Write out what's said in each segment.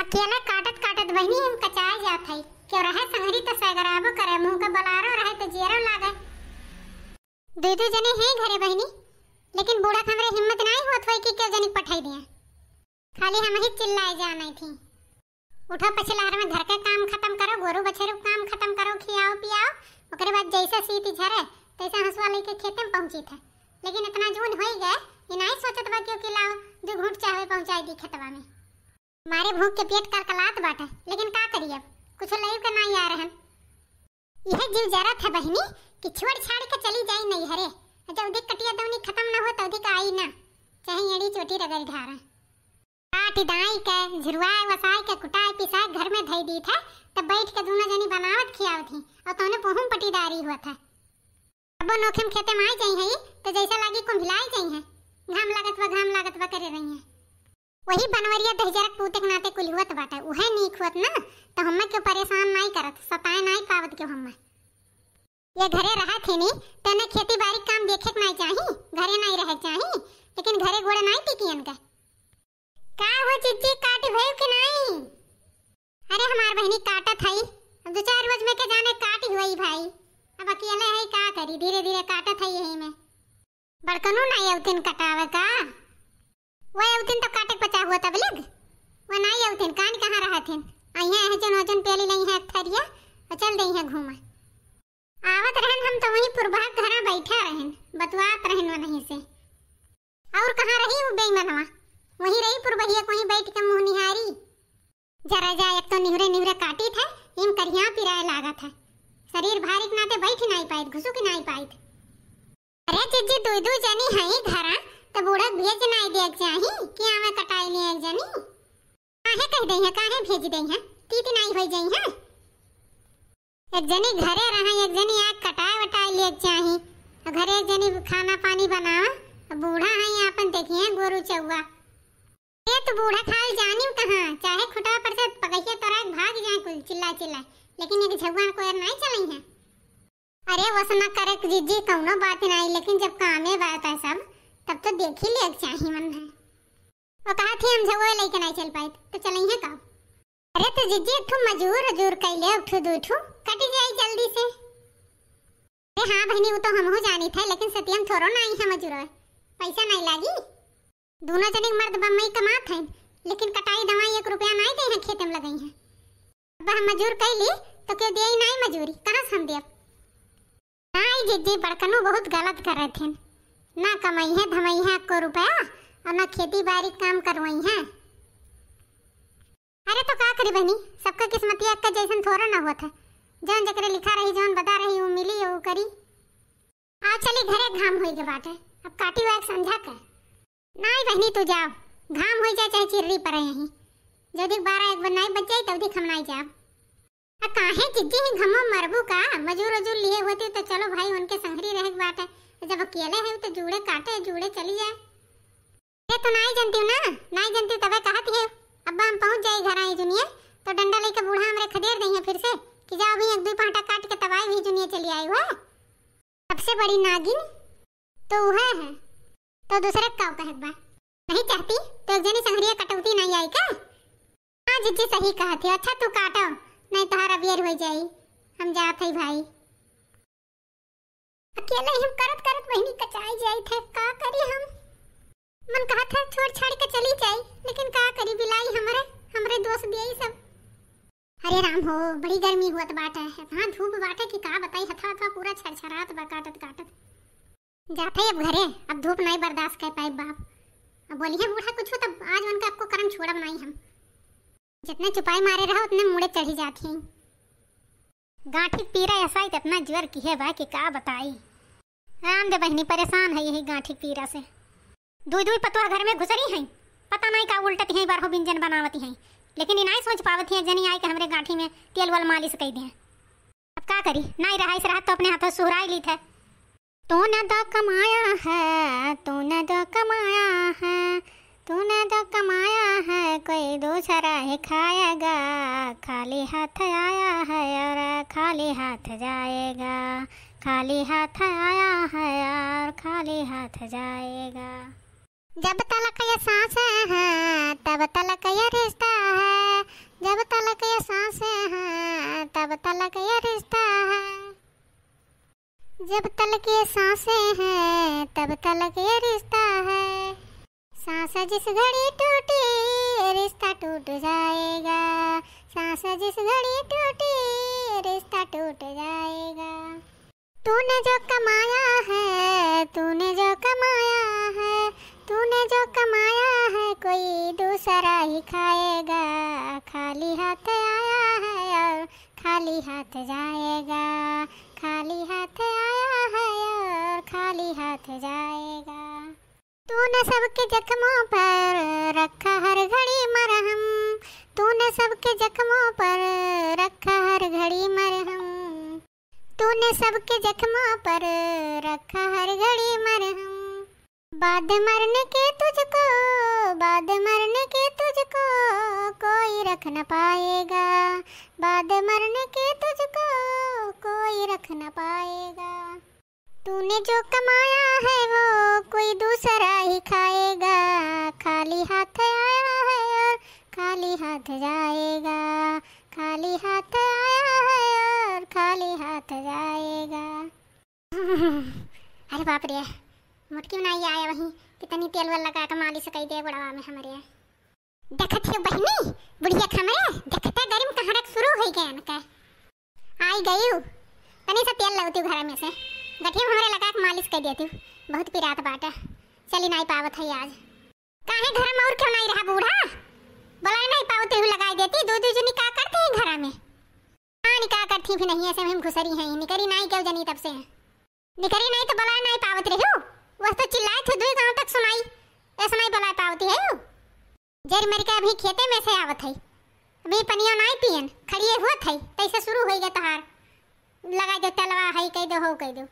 अकेला काटत काटत बहनी हम कचाय जात हई क्यों रहे संगरी तो सगराबो करे मुंह का बलारो रहे तो जेरो लागे दो दो जने हैं घरे बहनी लेकिन बूढ़ा हमरे हिम्मत नहीं होत होई कि क्यों जनी पठाई दिया खाली हम ही चिल्लाए जा थी उठो पछलार में घर के काम खत्म करो गोरू बछरू काम खत्म करो खियाओ पियाओ ओकरे बाद जैसा सीती झरे तैसा हंसवा लेके खेत में पहुंची थे लेकिन इतना जून हो गए ये नहीं सोचत बा क्यों कि लाओ जो घूट चाहे पहुंचाई दी खेतवा में मारे भूख के पेट कर करकलात बाटे लेकिन का करिए अब कुछ लाइव का नहीं आ रहन यह जीव जरत है बहनी कि छोड़ छाड़ के चली जाए नहीं हरे जब देख कटिया दौनी खत्म ना हो तो देख आई ना चाहे एड़ी चोटी रगड़ ढारा काट दाई के झुरवाए वसाए के कुटाए पिसाए घर में धई दी था तब बैठ के दोनों जनी बनावत खियाव थी और तोने पहुम पटीदारी हुआ था अब नोखम खेते में आई जाई है तो जैसा लागी को भिलाई जाई है घाम लागत व घाम लागत व करे रही है वही बनवरिया दहजरक पूते नाते कुल हुआ तो बाटे उहे नीक हुआ तो ना तो हम्मे क्यों परेशान नहीं करत सताए नहीं पावत क्यों हम्मे ये घरे रहा थे नी तने तो खेती बारी काम देखे नहीं चाही घरे नहीं रह चाही लेकिन घरे घोड़े नहीं टिकी इनका का हो चिच्ची काट भयो कि नहीं अरे हमार बहनी काटा थई अब दो चार रोज में के जाने काट ही हुई भाई अब अकेले है का करी धीरे धीरे काटा थई यही में बड़कनू नहीं अवतिन कटावे का वह अवतिन तो काटे का हुआ तब लग वो नहीं आवतेन कान कहाँ रहा रहतेन आई हैं जन ओजन पेली नहीं हैं थरिया और चल दई हैं घूमा आवत रहन हम तो वहीं पुरबा घरा बैठा रहन बतवात रहन वहीं से और कहाँ रही वो बेईमानवा वहीं रही पुरबहिया को ही बैठ के मुंह निहारी जरा जा एक तो निहरे निहरे काटी था इन करिया पिराए लागा था शरीर भारी नाते बैठ नहीं पाए घुसुक नहीं पाए अरे जिज्जी दुई दुई जनी हई घरा तो बूढ़ा भेज ना दे जाही कि आवे कटाई ले एक जनी काहे कह दे है काहे भेज दे है तीत नहीं हो जाई है एक जनी घरे रहा एक जनी आ कटाई वटाई ले जाही घरे एक जनी खाना पानी बना बूढ़ा है यहां अपन देखिए गोरू चौवा ए तो बूढ़ा खाल जानी कहां चाहे खुटा पर से पगैया तोरा भाग जाए कुल चिल्ला चिल्ला लेकिन एक झुआ कोर नहीं चली है अरे वसना करे जीजी कौनो बात नहीं लेकिन जब कामे बात है सब तब तो देख ही लेक चाही मन है और कहा थी हम जब लेके नहीं चल पाए तो चले हैं का अरे तो जीजी एक मजूर हजूर कैले अब ठू दूठू कट जाई जल्दी से अरे हाँ बहनी वो तो हम हो जानी था लेकिन सत्यम थोड़ो ना आई है मजूर पैसा नहीं लागी दोनों जने मर्द बम्बई कमात तो हैं लेकिन कटाई दवाई एक रुपया नहीं दे है खेत में लगाई है अब हम मजूर ली तो क्यों दे नहीं मजूरी कहाँ हम देव हाँ जीजी बड़कनों बहुत गलत कर रहे थे ना कमाई है धमाई है आपको रुपया और ना खेती बाड़ी काम करवाई है अरे तो का करी बहनी सबका किस्मती का जैसा थोड़ा ना हुआ था जौन जकरे लिखा रही जौन बता रही वो मिली वो करी आ चली घरे घाम हुई के बाटे अब काटी वाक समझा कर ना ही बहनी तू जाओ घाम हो जाए चाहे चिर्री पर यहीं जदि बारह एक बनाई बच जाए तब दिख हम नहीं जाओ है जिज्जी ही घमो मरबू का मजूर वजूर लिए होती तो चलो भाई उनके संगरी रहे बात है जब अकेले है तो जुड़े काटे जुड़े चली जाए ये तो नाई जानती हूँ ना नाई जानती हूँ तबे कहती है अब्बा हम पहुँच जाए घर आई जुनिए तो डंडा लेकर बूढ़ा हमारे खदेड़ दही है फिर से कि जाओ भी एक दो पांटा काट के तवाई भी जुनिए चली आई हुआ सबसे बड़ी नागिन तो वह है तो दूसरे का कह नहीं चाहती तो एक जनी संघरिया कटौती नहीं आई का हाँ जिज्जी सही कहत अच्छा तू काटो नहीं तो हर अबियर हो जाई हम जात भाई अकेले हम करत करत वही कचाई जाई थे का करी हम मन कहा था छोड़ छाड़ के चली जाई लेकिन का करी बिलाई हमरे हमरे दोस्त दिए सब अरे राम हो बड़ी गर्मी हुआ बाट है वहाँ धूप बाटे कि का बताई हथा हथा पूरा छरछरात बा काटत काटत जाते अब घरे अब धूप नहीं बर्दाश्त कर पाए बाप अब बोलिए बूढ़ा कुछ तब आज मन का आपको करम छोड़ा नहीं हम जितने चुपाई मारे रहा उतने मुड़े चढ़ी जाती गांठी पीरा ऐसा ही इतना ज्वर की है भाई कि का बताई राम दे बहनी परेशान है यही गांठी पीरा से दुई दुई पतवा घर में घुसरी हैं पता नहीं का उल्टती हैं बारहो व्यंजन बनावती हैं लेकिन इनाई सोच पावती हैं जनी आई के हमारे गांठी में तेल वाल मालिश कह दें अब का करी नहीं रहा इस रात तो अपने हाथों सुहराई ली थे तो न तो कमाया है तो न तो कमाया है तूने तो कमाया है कोई दूसरा ही खाएगा खाली हाथ आया है और खाली हाथ जाएगा खाली हाथ आया है यार खाली हाथ जाएगा जब तलक ये सांस है तब तलक ये रिश्ता है जब तलक ये सांस है तब तलक ये रिश्ता है जब तलक ये सांस है तब तलक ये रिश्ता है सांस जिस घड़ी टूटी रिश्ता टूट जाएगा सांस जिस घड़ी टूटी रिश्ता टूट जाएगा तूने जो कमाया है तूने जो कमाया है तूने जो कमाया है कोई दूसरा ही खाएगा खाली हाथ आया है और खाली हाथ जाएगा खाली हाथ आया है और खाली हाथ जाएगा तूने सबके जख्मों पर सबके जख्मों पर रखा हर घड़ी मरहम बाद मरने के तुझको बाद मरने के तुझको कोई रख न पाएगा बाद मरने के तुझको कोई रख न पाएगा तूने जो कमाया है वो कोई दूसरा ही खाएगा खाली हाथ आया है और खाली हाथ जाएगा खाली हाथ आया हाथ जाएगा अरे बाप रे मुटकी बनाई आया वहीं कितनी तेल वाल लगा के माली से कही दे बुढ़ावा में हमारे देखत हो बहनी बुढ़िया खमरे देखता गर्म कहाँ रख शुरू हो गया इनका आई गई हूँ तनी सा तेल लगती घर में से गठिया हमारे लगा के मालिश कर देती बहुत पिरात बाटा चली नहीं पावत है आज काहे घर में और क्यों नहीं रहा बूढ़ा बोला नहीं पावते हुए लगाई देती दो दो जनी का करते हैं घर में नहीं का करती फिर नहीं ऐसे में घुसरी हैं निकरी नहीं क्यों जनी तब से निकरी नहीं तो बलाय नहीं पावत रही हो वह तो चिल्लाए थे दुई गांव तक सुनाई ऐसे नहीं बलाय पावती है जर मर के अभी खेते में से आवत है अभी पनिया नहीं पियन खड़िए हुआ थे तैसे शुरू हो गया तहार लगा दो तलवा है कह दो हो कह दो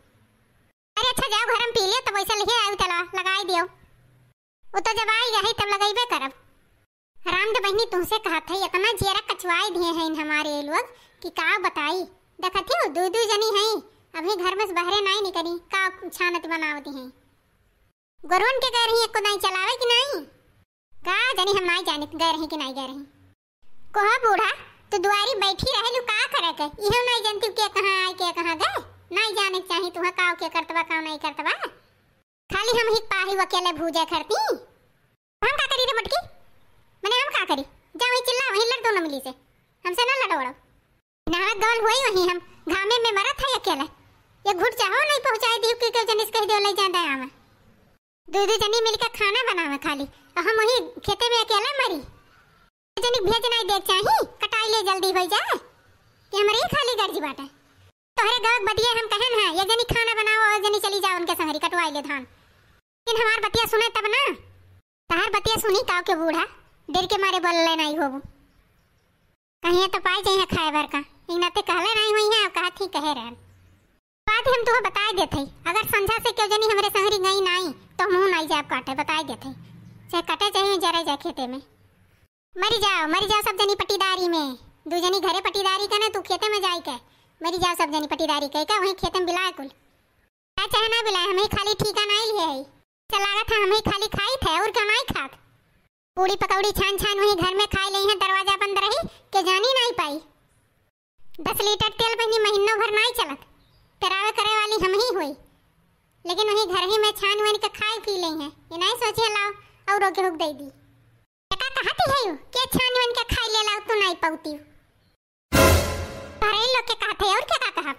अरे अच्छा जाओ घर में पी लियो तो वैसे लिखे आयो तलवा लगाई दियो वो तो जब आई गए तब लगाइबे करब राम रामद बहनी तुमसे कहा था इतना तो जेरा कचवाए दिए हैं इन हमारे लोग कि का बताई देखा थे दो दो जनी है अभी घर में बहरे नहीं निकली का छानत बनावती है गरुण के कह रही है को नहीं चलावे कि नहीं का जनी हम नहीं जाने गए रही कि नहीं गए रही कोहा बूढ़ा तो दुआरी बैठी रह लू का करे के इहो नहीं जानती के कहां आए के कहां गए नहीं जाने चाहिए तुहा का के करतवा का नहीं करतवा खाली हम ही पाही अकेले भूजे करती जा वही चिल्ला वही लड़ दोनों मिली से हमसे ना लड़ो वड़ो नारद दौल हुई वही हम घामे में मरा था अकेला ये घुट चाहो नहीं पहुंचाए दीप के कल इस कह दियो ले जांदा आवा दो दो जनी मिलकर खाना बनावे खाली और हम वही खेते में अकेले मरी जनी भेजना देख चाही कटाई ले जल्दी हो जाए ये हमरे खाली गर्जी बाटे तोहरे गाँव बतिया हम कहन है ये जनी खाना बनाओ और जनी चली जाओ उनके संगरी कटवाई ले धान लेकिन हमार बतिया सुने तब ना तहार बतिया सुनी काव के बूढ़ा डर के मारे बोल लेना ही होबू कहीं तो पाई जाइए खाए भर का नाते कहले नहीं हुई है कहा थी कहे रहन बात हम तुह तो बता दे थे अगर संझा से क्यों जनी हमरे संगरी गई नहीं तो मुंह नहीं जाए काटे बता दे थे चाहे कटे चाहे जरा जाए खेते में मरी जाओ मरी जाओ सब जनी पटीदारी में दू जनी घरे पटीदारी का ना तू खेते में जाई के मरी जाओ सब जनी पटीदारी कह का वहीं खेते में बिलाए कुल चाहे ना बिलाए हमें खाली ठीका नहीं लिए अच्छा है चला था हमें खाली खाई थे और कमाई खात पूरी पकौड़ी छान छान वही घर में खाई ली है दरवाजा बंद रही के जानी नहीं पाई दस लीटर तेल बहनी महीनों भर नहीं चलत पेरावे करे वाली हम ही हुई लेकिन वही घर ही में छान वन के खाई पी ली है ये नहीं सोचे लाओ और रोके रुक दे दी का कहती है के छान वन के खाई ले लाओ तू नहीं पाउती सारे लोग के कहते और क्या कहता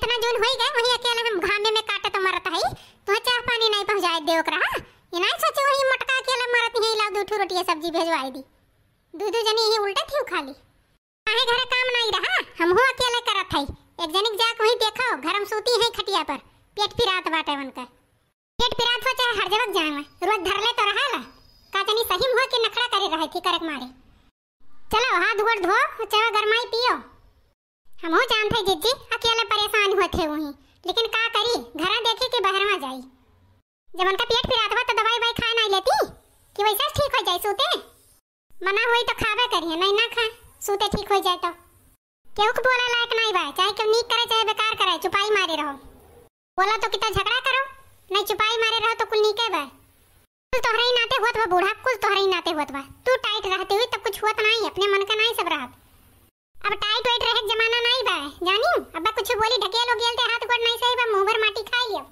इतना जून होई गए वही अकेला हम घामे में काटे तो मरत है तो चाह पानी नहीं पहुंचाए देव करा हाँ? ये नहीं सोचे वही मटका अकेला मरत है दो रोटी सब्जी भेजवाई दी दू दू जनी ही उल्टे थी खाली काहे घर काम नहीं रहा हम हो अकेले करत हई एक जनिक जाक वही देखो घर हम सूती है खटिया पर पेट पिरात बाटे बनकर पेट पिरात हो चाहे हर जगह जाए रोज धर ले तो रहा ला का जनी सही हो के नखरा करे रहे थी करक मारे चलो हाथ गोड़ धो चाहे गरमाई पियो हम हो जानते हैं जिज्जी अकेले परेशान हो थे वही लेकिन का करी घर देखे के बहरवा जाई जब उनका पेट पिरात हुआ तो दवाई वाई खा नहीं लेती कि वैसे ठीक हो जाए सूते मना हुई तो खावे करिए नहीं ना खाए सूते ठीक हो जाए तो केहू के बोला लायक नहीं भाई चाहे केहू नीक करे चाहे बेकार करे चुपाई मारे रहो बोला तो कितना झगड़ा करो नहीं चुपाई मारे रहो तो कुल नीके बा कुल तोहरे ही नाते होत बा बूढ़ा कुल तोहरे ही नाते होत बा तू टाइट रहते हुई तब कुछ होत नहीं अपने मन का नहीं सब रहत अब टाइट वेट रहे जमाना नहीं बा जानी अब कुछ बोली ढकेल हो गेल हाथ गोड़ नहीं सही बा मुंह भर माटी खा लियो